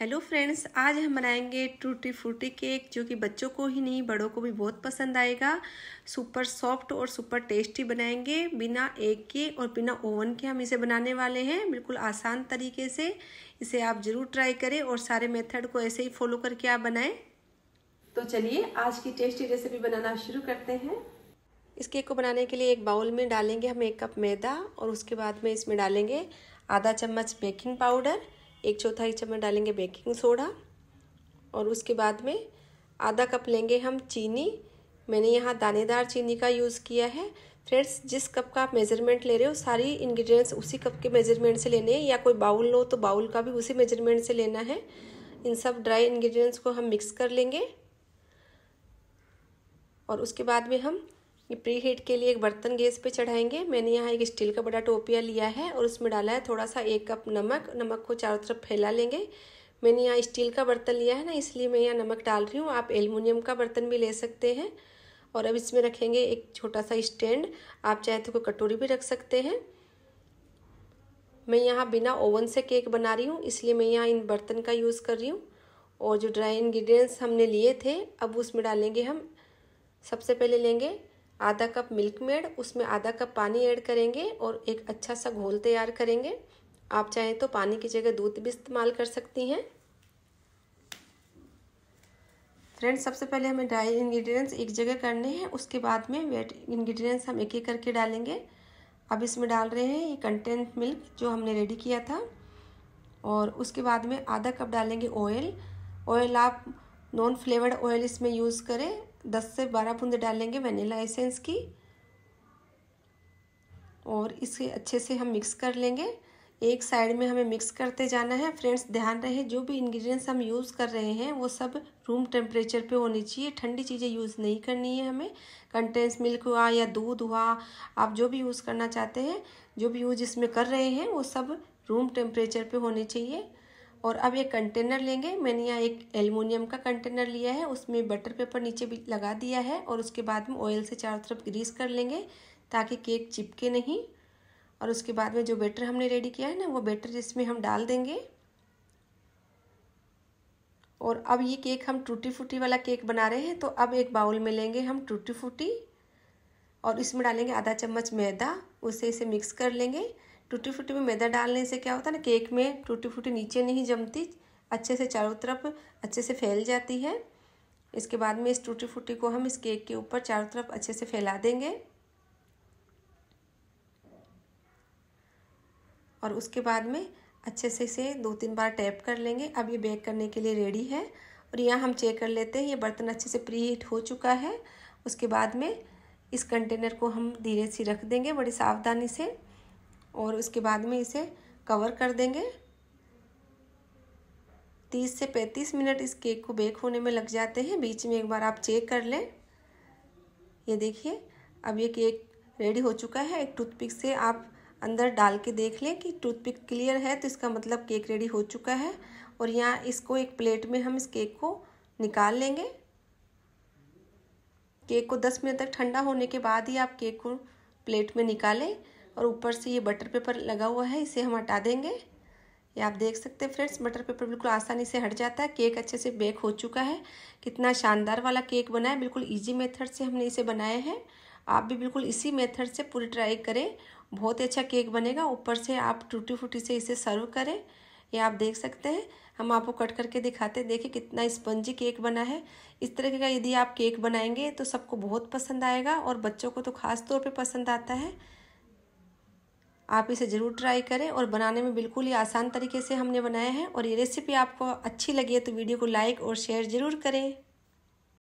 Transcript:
hello friends आज हम बनाएंगे टूटी फ्रूटी केक जो कि बच्चों को ही नहीं बड़ों को भी बहुत पसंद आएगा सुपर सॉफ्ट और सुपर टेस्टी बनाएंगे बिना एग के और बिना ओवन के हम इसे बनाने वाले हैं बिल्कुल आसान तरीके से इसे आप ज़रूर ट्राई करें और सारे मेथड को ऐसे ही फॉलो करके आप बनाएं तो चलिए आज की टेस्टी रेसिपी बनाना शुरू करते हैं इस केक को बनाने के लिए एक बाउल में डालेंगे हम एक कप मैदा और उसके बाद में इसमें डालेंगे आधा चम्मच बेकिंग पाउडर एक चौथाई चम्मच डालेंगे बेकिंग सोडा और उसके बाद में आधा कप लेंगे हम चीनी मैंने यहाँ दानेदार चीनी का यूज़ किया है फ्रेंड्स जिस कप का आप मेजरमेंट ले रहे हो सारी इंग्रेडिएंट्स उसी कप के मेजरमेंट से लेने हैं या कोई बाउल लो तो बाउल का भी उसी मेजरमेंट से लेना है इन सब ड्राई इंग्रेडिएंट्स को हम मिक्स कर लेंगे और उसके बाद में हम ये प्री हीट के लिए एक बर्तन गैस पे चढ़ाएंगे मैंने यहाँ एक स्टील का बड़ा टोपिया लिया है और उसमें डाला है थोड़ा सा एक कप नमक नमक को चारों तरफ फैला लेंगे मैंने यहाँ स्टील का बर्तन लिया है ना इसलिए मैं यहाँ नमक डाल रही हूँ आप एलमिनियम का बर्तन भी ले सकते हैं और अब इसमें रखेंगे एक छोटा सा स्टैंड आप चाहे तो कोई कटोरी भी रख सकते हैं मैं यहाँ बिना ओवन से केक बना रही हूँ इसलिए मैं यहाँ इन बर्तन का यूज़ कर रही हूँ और जो ड्राई इन्ग्रीडियंट्स हमने लिए थे अब उसमें डालेंगे हम सबसे पहले लेंगे आधा कप मिल्क मेड उसमें आधा कप पानी ऐड करेंगे और एक अच्छा सा घोल तैयार करेंगे आप चाहें तो पानी की जगह दूध भी इस्तेमाल कर सकती हैं फ्रेंड्स सबसे पहले हमें ड्राई इंग्रेडिएंट्स एक जगह करने हैं उसके बाद में वेट इंग्रेडिएंट्स हम एक एक करके डालेंगे अब इसमें डाल रहे हैं ये कंटेंट मिल्क जो हमने रेडी किया था और उसके बाद में आधा कप डालेंगे ऑयल ऑयल आप नॉन फ्लेवर्ड ऑयल इसमें यूज़ करें दस से बारह बूंदे डालेंगे वनीला एसेंस की और इसे अच्छे से हम मिक्स कर लेंगे एक साइड में हमें मिक्स करते जाना है फ्रेंड्स ध्यान रहे जो भी इंग्रेडिएंट्स हम यूज़ कर रहे हैं वो सब रूम टेम्परेचर पे होनी चाहिए ठंडी चीज़ें यूज़ नहीं करनी है हमें कंटेंस मिल्क हुआ या दूध हुआ आप जो भी यूज़ करना चाहते हैं जो भी यूज़ इसमें कर रहे हैं वो सब रूम टेम्परेचर पर होने चाहिए और अब ये कंटेनर लेंगे मैंने यहाँ एक एल्युमिनियम का कंटेनर लिया है उसमें बटर पेपर नीचे भी लगा दिया है और उसके बाद में ऑयल से चारों तरफ ग्रीस कर लेंगे ताकि केक चिपके नहीं और उसके बाद में जो बैटर हमने रेडी किया है ना वो बैटर इसमें हम डाल देंगे और अब ये केक हम टूटी फूटी वाला केक बना रहे हैं तो अब एक बाउल में लेंगे हम टूटी फूटी और इसमें डालेंगे आधा चम्मच मैदा उसे इसे मिक्स कर लेंगे टूटी फूटी में मैदा डालने से क्या होता है ना केक में टूटी फूटी नीचे नहीं जमती अच्छे से चारों तरफ अच्छे से फैल जाती है इसके बाद में इस टूटी फूटी को हम इस केक के ऊपर चारों तरफ अच्छे से फैला देंगे और उसके बाद में अच्छे से इसे दो तीन बार टैप कर लेंगे अब ये बेक करने के लिए रेडी है और यहाँ हम चेक कर लेते हैं ये बर्तन अच्छे से प्री हीट हो चुका है उसके बाद में इस कंटेनर को हम धीरे से रख देंगे बड़ी सावधानी से और उसके बाद में इसे कवर कर देंगे तीस से पैंतीस मिनट इस केक को बेक होने में लग जाते हैं बीच में एक बार आप चेक कर लें ये देखिए अब ये केक रेडी हो चुका है एक टूथपिक से आप अंदर डाल के देख लें कि टूथपिक क्लियर है तो इसका मतलब केक रेडी हो चुका है और यहाँ इसको एक प्लेट में हम इस केक को निकाल लेंगे केक को दस मिनट तक ठंडा होने के बाद ही आप केक को प्लेट में निकालें और ऊपर से ये बटर पेपर लगा हुआ है इसे हम हटा देंगे ये आप देख सकते हैं फ्रेंड्स बटर पेपर बिल्कुल आसानी से हट जाता है केक अच्छे से बेक हो चुका है कितना शानदार वाला केक बना है बिल्कुल इजी मेथड से हमने इसे बनाया है आप भी बिल्कुल इसी मेथड से पूरी ट्राई करें बहुत ही अच्छा केक बनेगा ऊपर से आप टूटी फूटी से इसे सर्व करें ये आप देख सकते हैं हम आपको कट करके दिखाते हैं देखिए कितना स्पंजी केक बना है इस तरीके का यदि आप केक बनाएंगे तो सबको बहुत पसंद आएगा और बच्चों को तो खास तौर पे पसंद आता है आप इसे ज़रूर ट्राई करें और बनाने में बिल्कुल ही आसान तरीके से हमने बनाया है और ये रेसिपी आपको अच्छी लगी है तो वीडियो को लाइक और शेयर ज़रूर करें